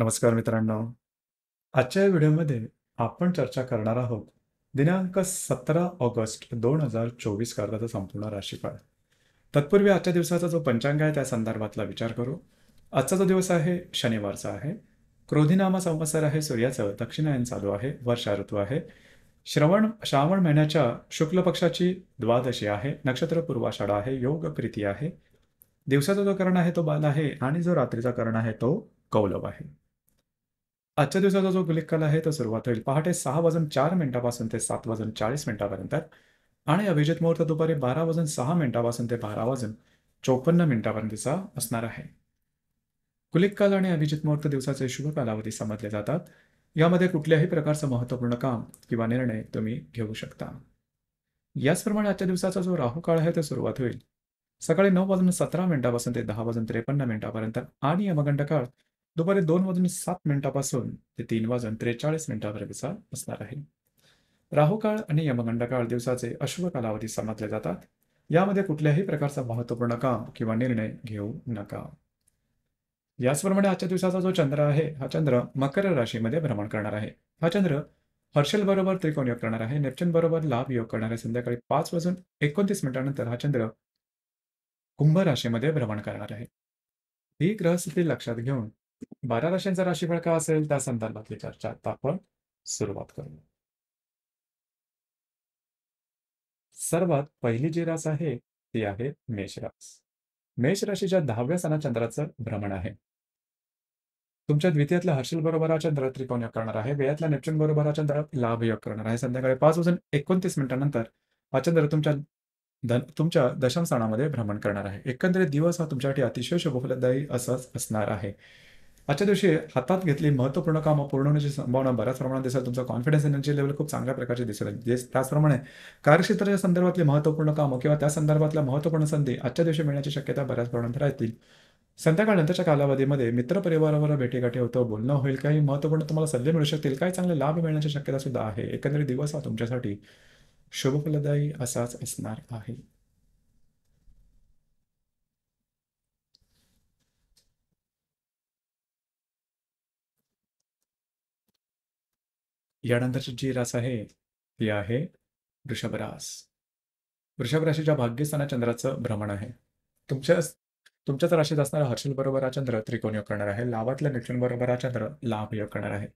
नमस्कार मित्रांनो आजच्या या व्हिडिओमध्ये आपण चर्चा करणार आहोत दिनांक सतरा ऑगस्ट दोन हजार चोवीस करताचा संपूर्ण राशीफळ तत्पूर्वी आजच्या दिवसाचा जो पंचांग आहे त्या संदर्भातला विचार करू आजचा जो दिवस आहे शनिवारचा आहे क्रोधीनामा संवत्सर आहे सूर्याचं दक्षिणायन चालू आहे वर्षा ऋतू आहे श्रवण श्रावण महिन्याच्या शुक्ल पक्षाची द्वादशी आहे नक्षत्र पूर्वाषाढा आहे योग प्रीती आहे दिवसाचा जो करण आहे तो बाल आहे आणि जो रात्रीचा करण आहे तो कौलव आहे आजच्या दिवसाचा जो काल आहे तो सुरुवात होईल पहाटे सहा वाजून चार मिनिटापासून ते सात वाजून चाळीस मिनिटापर्यंत आणि अभिजित मुहूर्त दुपारी बारा वाजून सहा मिनिटापासून ते बारा वाजून चोपन्न मिनिटापर्यंतचा असणार आहे कुलिक काल आणि अभिजित मुहूर्त दिवसाचे शुभ कालावधी समजले जातात यामध्ये कुठल्याही प्रकारचं महत्त्वपूर्ण काम किंवा निर्णय तुम्ही घेऊ शकता याचप्रमाणे आजच्या दिवसाचा जो राहू काळ आहे तो सुरुवात होईल सकाळी नऊ वाजून सतरा मिनिटापासून ते दहा वाजून त्रेपन्न मिनिटापर्यंत आणि यमगंड काळ दुपारी दोन वाजून सात मिनिटापासून ते तीन वाजून त्रेचाळीस मिनिटापर्यंतचा असणार आहे राहुकाळ आणि यमगंडकाळ दिवसाचे अश्व कालावधी समजले जातात यामध्ये कुठल्याही प्रकारचा महत्वपूर्ण काम किंवा निर्णय घेऊ नका याचप्रमाणे आजच्या दिवसाचा जो चंद्र आहे हा चंद्र मकर राशीमध्ये भ्रमण करणार आहे हा चंद्र हर्षल बरोबर त्रिकोण योग करणार आहे नेपच्यून बरोबर लाभ योग करणार आहे संध्याकाळी पाच वाजून एकोणतीस मिनिटांनंतर हा चंद्र कुंभ राशीमध्ये भ्रमण करणार आहे ही ग्रहस्थिती लक्षात घेऊन बारा राशींचा राशीफळ का असेल त्या संदर्भातली चर्चा आता आपण सुरुवात करूया सर्वात पहिली जी रास आहे ती आहे मेषरास मेष राशीच्या दहाव्या सणा चंद्राचं भ्रमण आहे तुमच्या द्वितीयातला हर्षल बरोबर हा चंद्र त्रिकोण योग करणार आहे वेळातला नेपच्यून बरोबर हा चंद्र लाभ योग करणार आहे संध्याकाळी पाच वाजून एकोणतीस मिनिटानंतर हा चंद्र तुमच्या धन तुमच्या दशम स्थानामध्ये भ्रमण करणार आहे एकंदरीत दिवस हा तुमच्यासाठी अतिशय शुभफलदायी असाच असणार आहे आजच्या दिवशी हातात घेतली महत्त्वपूर्ण कामं पूर्ण होण्याची संभावना बऱ्याच प्रमाणात दिसेल तुमचा कॉन्फिडन्स एनर्जी लेवल खूप चांगल्या प्रकारचे दिसेल त्याचप्रमाणे कार्यक्षेत्राच्या संदर्भातली महत्त्वपूर्ण कामं किंवा त्या संदर्भातल्या महत्त्वपूर्ण संधी आजच्या दिवशी मिळण्याची शक्यता बऱ्याच प्रमाणात राहतील संध्याकाळनंतरच्या कालावधीमध्ये मित्रपरिवारावर भेटीगाठी होतं बोलणं होईल काही महत्त्वपूर्ण तुम्हाला सल्ले मिळू शकतील काही चांगले लाभ मिळण्याची शक्यता सुद्धा आहे एकंदरीत दिवस हा तुमच्यासाठी शुभफलदायी असाच असणार आहे यानंतरची जी रास आहे ती आहे वृषभ रास वृषभ राशीच्या भाग्यस्थाना चंद्राचं भ्रमण आहे तुमच्या तुमच्याच राशीत असणारा हर्षल बरोबर चंद्र त्रिकोण योग करणार आहे लाभातल्या मिथून बरोबर चंद्र लाभ योग करणार आहे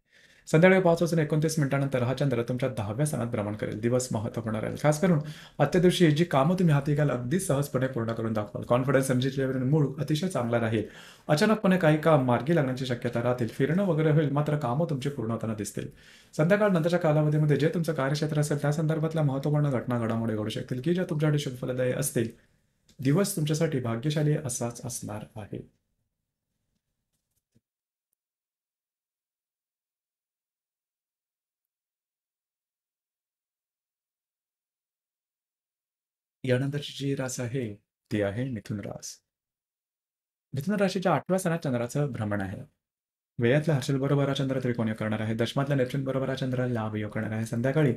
संध्याकाळी पाच वाजून एकोणतीस मिनिटानंतर हा चंद्र तुमच्या दहाव्या स्थानात भ्रमण करेल दिवस महत्वपूर्ण राहील खास करून अत्यदिवशी जी कामं तुम्ही हाती घ्याल अगदी सहजपणे पूर्ण करून दाखवाल कॉन्फिडन्स एनर्जी मूळ अतिशय चांगला राहील अचानकपणे काही काम मार्गी लागण्याची शक्यता राहतील फिरणं वगैरे होईल मात्र कामं तुमची पूर्ण होताना दिसतील संध्याकाळ नंतरच्या कालावधीमध्ये जे तुमचं कार्यक्षेत्र असेल त्या संदर्भातल्या महत्वपूर्ण घटना घडामोडी घडू शकतील की ज्या तुमच्यासाठी शुभफलदायी असतील दिवस तुमच्यासाठी भाग्यशाली असाच असणार आहे यानंतरची जी रास आहे ती आहे मिथुन रास मिथुन राशीच्या आठव्या सणात चंद्राचं भ्रमण आहे वेळातल्या हर्षल बरोबर हा चंद्र त्रिकोण योग करणार आहे दशमातला नेथून बरोबर हा चंद्र लाभ योग करणार आहे संध्याकाळी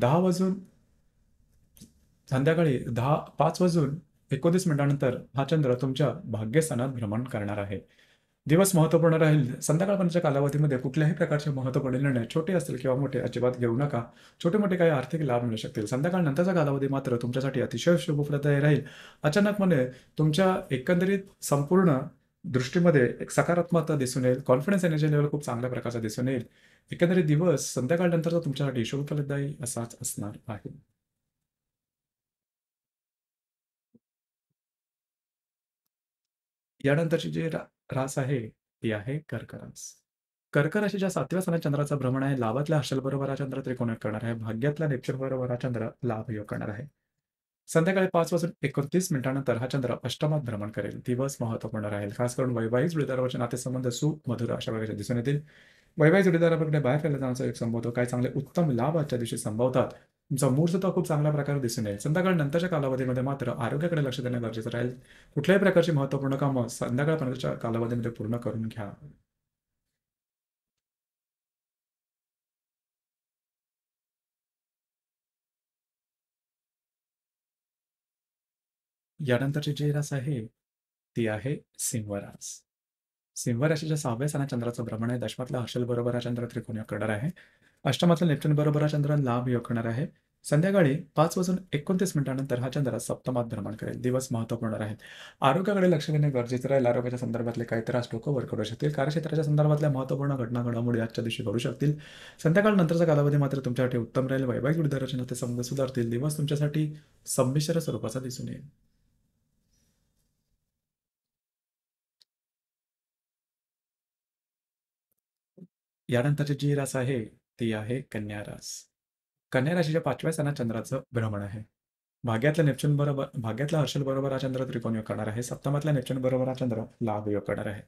दहा वाजून संध्याकाळी दहा पाच वाजून एकोणतीस मिनिटानंतर हा चंद्र तुमच्या भाग्यस्थानात भ्रमण करणार आहे दिवस महत्त्वपूर्ण राहील संध्याकाळपर्यंतच्या कालावधीमध्ये कुठल्याही प्रकारचे महत्वपूर्ण निर्णय छोटे असतील किंवा मोठे अजिबात घेऊ नका छोटे मोठे काही आर्थिक लाभ मिळू शकतील संध्याकाळनंतरचा कालावधी मात्र तुमच्यासाठी अतिशय शुभप्रदायी राहील अचानकपणे तुमच्या एकंदरीत संपूर्ण दृष्टीमध्ये एक सकारात्मकता दिसून येईल कॉन्फिडन्स एनर्जी लेवल खूप चांगल्या प्रकारचा दिसून येईल एकंदरीत दिवस संध्याकाळनंतरचा तुमच्यासाठी शुभफलदायी असाच असणार आहे यानंतरची जी रास आहे ती आहे कर्क रास. कर्क राशीच्या सातव्या स्थानात चंद्राचा भ्रमण आहे. लाभातल्या हर्षल बरोबर चंद्र त्रिकोण करणार आहे. भाग्यातल्या नेप्च्यूनबरोबर हा चंद्र लाभ योग करणार आहे. संध्याकाळी पाच वाजून एकोणतीस मिनिटानंतर हा चंद्र अष्टमात भ्रमण करेल. दिवस महत्वपूर्ण राहील. खास करून वैवाहिक जुळीदारावरचे नातेसंबंध सुख मधुर अशा प्रकारचे दिसून येतील. वैवाहिक जोडीदाराकडे बाहेर फिरायला जाण्याचा योग संभवतो. काही चांगले उत्तम लाभ आजच्या दिवशी संभवतात. सुद्धा खूप चांगल्या प्रकारे दिसून येईल संध्याकाळ नंतरच्या कालावधीमध्ये मात्र आरोग्याकडे लक्ष देणं गरजेचं राहील कुठल्याही प्रकारची महत्वपूर्ण कामं संध्याकाळपर्यंतच्या कालावधीमध्ये पूर्ण करून घ्या यानंतरची जी रास आहे ती आहे सिंहरास सिंह राशीच्या सहाव्या स्थानात चंद्राचं भ्रमण आहे दशमातला हर्षल बरोबर हा चंद्र त्रिकोण योग करणार आहे अष्टमातला नेप्टून बरोबर हा चंद्र लाभ योग करणार आहे संध्याकाळी पाच वाजून एकोणतीस मिनिटानंतर हा चंद्र सप्तमात भ्रमण करेल दिवस महत्त्वपूर्ण राहील आरोग्याकडे लक्ष देणे गरजेचं राहील आरोग्याच्या संदर्भातले काही त्रास वर करू शकतील कार्यक्षेत्राच्या संदर्भातल्या महत्त्वपूर्ण घटना घडामोडी आजच्या दिवशी घडू शकतील संध्याकाळ नंतरचा कालावधी मात्र तुमच्यासाठी उत्तम राहील वैवाहिक उदारचना ते संबंध सुधारतील दिवस तुमच्यासाठी संमिश्र स्वरूपाचा दिसून येईल यानंतरची जी रास आहे ती आहे कन्या रास कन्या राशीच्या पाचव्या स्थानात चंद्राचं भ्रमण आहे भाग्यातल्या नेपच्यून बरोबर भाग्यातला हर्षल बरोबर हा चंद्र त्रिकोण योग करणार आहे सप्तमातल्या नेपच्यून बरोबर हा चंद्र लाभ योग करणार आहे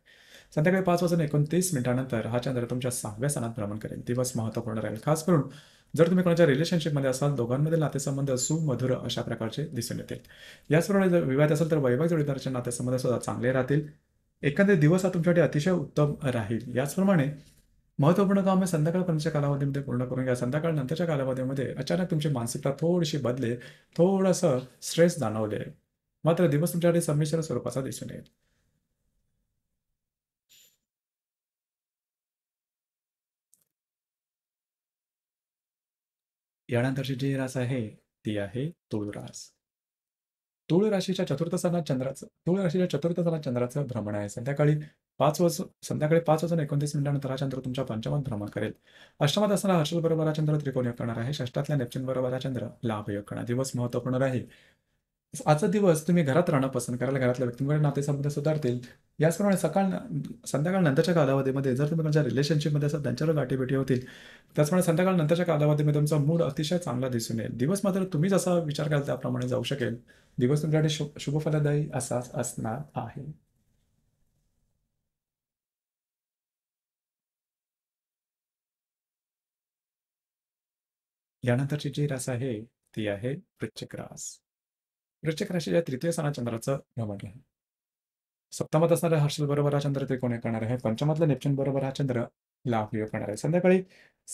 संध्याकाळी पाच वाजून एकोणतीस मिनिटानंतर हा चंद्र तुमच्या सहाव्या सणात भ्रमण करेल दिवस महत्वपूर्ण राहील खास करून जर तुम्ही कोणाच्या रिलेशनशिपमध्ये असाल दोघांमध्ये नातेसंबंध सुमधुर अशा प्रकारचे दिसून येतील याचप्रमाणे जर विवाहित असेल तर वैवाहिक जोडीदाराचे नातेसंबंध सुद्धा चांगले राहतील एकंदरीत दिवस हा तुमच्यासाठी अतिशय उत्तम राहील याचप्रमाणे महत्वपूर्ण काम संध्याकाळपर्यंतच्या कालावधीमध्ये पूर्ण करून घ्या संध्याकाळ नंतरच्या कालावधीमध्ये अचानक तुमची मानसिकता थोडीशी बदले थोडस स्ट्रेस जाणवले मात्र दिवस तुमच्याकडे संमिश्र स्वरूपाचा दिसून येईल यानंतरची जी रास आहे ती आहे तुळ रास तुळ राशीच्या चतुर्थ चंद्राचं तुळ राशीच्या चतुर्थ चंद्राचं भ्रमण आहे संध्याकाळी पाच वाज संध्याकाळी पाच वाजून एकोणतीस मिनिटानंतर हा चंद्र तुमच्या पंचमात भ्रमण करेल अष्टमात असणारा हर्षल बरोबर हा चंद्र योग करणार आहे षष्टातल्या नेप्चन बरोबर हा चंद्र योग करणार दिवस महत्वपूर्ण राहील आजचा दिवस तुम्ही घरात राहणं पसंत करायला घरातल्या व्यक्तींकडे नातेसंबंध सुधारतील याचप्रमाणे सकाळ संध्याकाळ नंतरच्या कालावधीमध्ये जर तुम्ही तुमच्या रिलेशनशिपमध्ये असाल त्यांच्यावर गाठीभेटी होतील त्याचप्रमाणे संध्याकाळ नंतरच्या कालावधीमध्ये तुमचा मूड अतिशय चांगला दिसून येईल दिवस मात्र तुम्ही जसा विचार कराल त्याप्रमाणे जाऊ शकेल दिवस तुमच्यासाठी शुभ फलदायी असा असणार आहे यानंतरची जी रास आहे ती आहे वृश्चिक रास वृश्चिक राशीच्या तृतीय स्थानात चंद्राचं भ्रमण आहे सप्तमात असणारे हर्षल बरोबर हा चंद्र त्रिकोण करणार आहे पंचमातल्या नेप्चन बरोबर हा चंद्र लाभ करणार आहे संध्याकाळी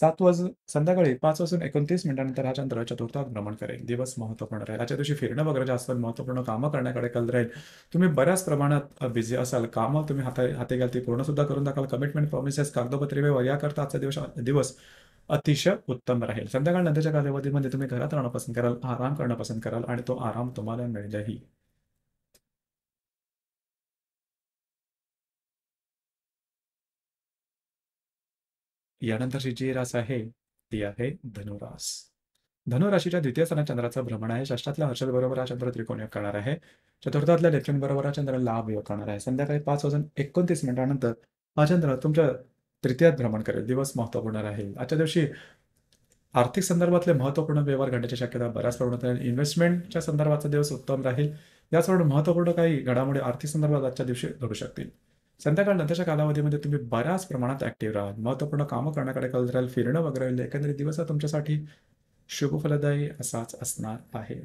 सात वाज संध्याकाळी पाच वाजून एकोणतीस मिनिटानंतर हा चंद्र चतुर्थात भ्रमण करेल दिवस महत्वपूर्ण राहील आजच्या दिवशी फिरणं वगैरे जास्त महत्वपूर्ण कामं करण्याकडे कल राहील तुम्ही बऱ्याच प्रमाणात बिझी असाल कामं तुम्ही हाता हाती घ्याल ती पूर्ण सुद्धा करून दाखवाल कमिटमेंट प्रॉमिसेस कागदोपत्री या करता आजचा दिवस दिवस अतिशय उत्तम राहील संध्याकाळ नंतरच्या कालावधीमध्ये म्हणजे तुम्ही घरात राहणं पसंत कराल आराम करणं पसंत कराल आणि तो आराम तुम्हाला मिळेलही यानंतरची जी रास आहे ती आहे धनुरास धनुराशीच्या द्वितीय स्थानात चंद्राचं भ्रमण आहे षष्टातल्या हर्षद बरोबर हा चंद्र त्रिकोण योग करणार आहे चतुर्थातल्या लेफ्टन बरोबर हा चंद्र लाभ योग करणार आहे संध्याकाळी पाच वाजून एकोणतीस मिनिटानंतर हा चंद्र तुमच्या तृतीयात भ्रमण करेल दिवस महत्वपूर्ण राहील आजच्या दिवशी आर्थिक संदर्भातले महत्वपूर्ण व्यवहार घडण्याची शक्यता बऱ्याच प्रमाणात राहील इन्व्हेस्टमेंटच्या संदर्भाचा दिवस उत्तम राहील याचबरोबर महत्वपूर्ण काही घडामोडी आर्थिक संदर्भात आजच्या दिवशी घडू शकतील संध्याकाळ नंतरच्या कालावधीमध्ये तुम्ही बऱ्याच प्रमाणात ऍक्टिव्ह राहाल महत्वपूर्ण कामं करण्याकडे कल राहील फिरणं वगैरे होईल एकंदरीत दिवस तुमच्यासाठी शुभफलदायी असाच असणार आहे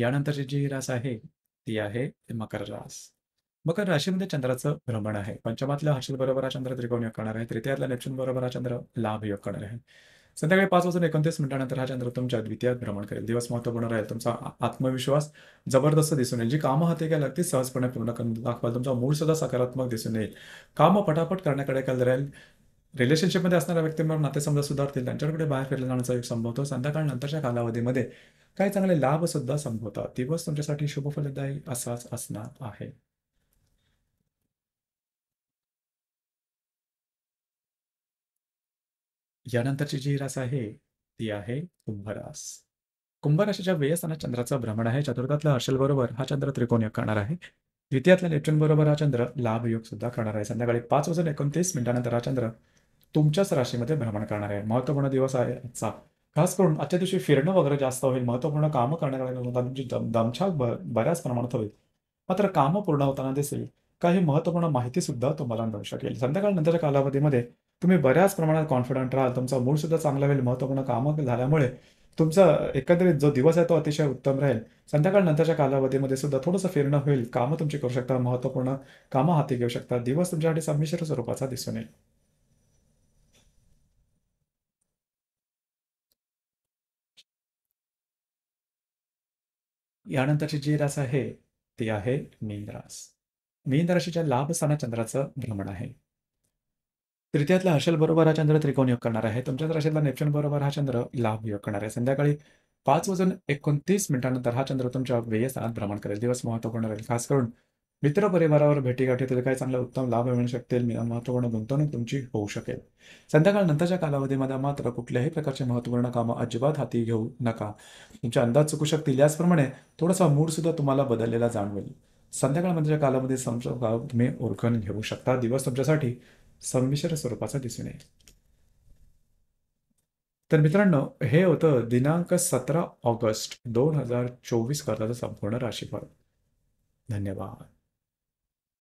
यानंतरची जी रास आहे ती आहे मकर रास मकर राशीमध्ये चंद्राचं भ्रमण आहे पंचमातला हर्षल बरोबर हा चंद्र त्रिकोण योग करणार आहे तृतीयातला नेप्शन बरोबर हा चंद्र लाभ योग करणार आहे संध्याकाळी पाच वाजून एकोणतीस मिनिटानंतर हा चंद्र तुमच्या द्वितीयात भ्रमण करेल दिवस महत्वपूर्ण राहील तुमचा आत्मविश्वास जबरदस्त दिसून येईल जी कामं हाती काय लागतील सहजपणे पूर्ण करून दाखवाल तुमचा मूळ सुद्धा सकारात्मक दिसून येईल काम पटापट करण्याकडे कल राहील रिलेशनशिपमध्ये असणाऱ्या व्यक्तींवर नातेसंबंध सुधारतील त्यांच्याकडे बाहेर फिरले जाण्याचा योग संभवतो नंतरच्या कालावधीमध्ये काही चांगले लाभ सुद्धा संभवतात दिवस तुमच्यासाठी शुभ फलदायी असाच असणार आहे यानंतरची जी रास आहे ती आहे कुंभरास कुंभराशीच्या वेयस्थानात चंद्राचा भ्रमण आहे चतुर्थातल्या हर्षल बरोबर हा चंद्र त्रिकोण करणार आहे द्वितीयातल्या लेफ्टन बरोबर हा चंद्र लाभ योग सुद्धा करणार आहे संध्याकाळी पाच वाजून एकोणतीस मिनिटानंतर हा चंद्र तुमच्याच राशीमध्ये भ्रमण करणार आहे महत्वपूर्ण दिवस आहे आजचा खास करून आजच्या दिवशी फिरणं वगैरे जास्त होईल महत्वपूर्ण कामं करण्याकडे तुमची दम दमछाक ब बऱ्याच प्रमाणात होईल मात्र कामं पूर्ण होताना दिसेल काही माहिती सुद्धा तुम्हाला मिळू शकेल संध्याकाळनंतरच्या कालावधीमध्ये तुम्ही बऱ्याच प्रमाणात कॉन्फिडंट राहाल तुमचा सुद्धा चांगला होईल महत्वपूर्ण कामं झाल्यामुळे तुमचा एकंदरीत जो दिवस आहे तो अतिशय उत्तम राहील संध्याकाळ नंतरच्या कालावधीमध्ये सुद्धा थोडंसं फिरणं होईल कामं तुमची करू शकता महत्त्वपूर्ण कामं हाती घेऊ शकता दिवस तुमच्यासाठी संमिश्र स्वरूपाचा दिसून येईल यानंतरची जी रास आहे ती आहे मीन रास मीन राशीच्या लाभस्थाना चंद्राचं भ्रमण आहे तृतीयातला हर्षल बरोबर हा चंद्र त्रिकोण योग करणार आहे तुमच्याच राशीतला नेप्शन बरोबर हा चंद्र लाभ योग करणार आहे संध्याकाळी पाच वाजून एकोणतीस मिनिटानंतर हा चंद्र तुमच्या व्ययस्थानात भ्रमण करेल दिवस महत्वपूर्ण राहील खास करून मित्र मित्रपरिवारावर तर काही चांगला उत्तम लाभ मिळू शकतील महत्त्वपूर्ण गुंतवणूक तुमची होऊ शकेल संध्याकाळनंतरच्या कालावधीमध्ये मात्र कुठल्याही प्रकारचे महत्त्वपूर्ण कामं अजिबात हाती घेऊ नका तुमचे अंदाज चुकू शकतील याचप्रमाणे थोडासा मूडसुद्धा तुम्हाला बदललेला जाणवेल संध्याकाळनंतरच्या कालामध्ये समजा तुम्ही ओळखून घेऊ शकता दिवस तुमच्यासाठी संमिश्र स्वरूपाचा दिसून येईल तर मित्रांनो हे होतं दिनांक सतरा ऑगस्ट दोन हजार चोवीस करताचं संपूर्ण राशीफळ धन्यवाद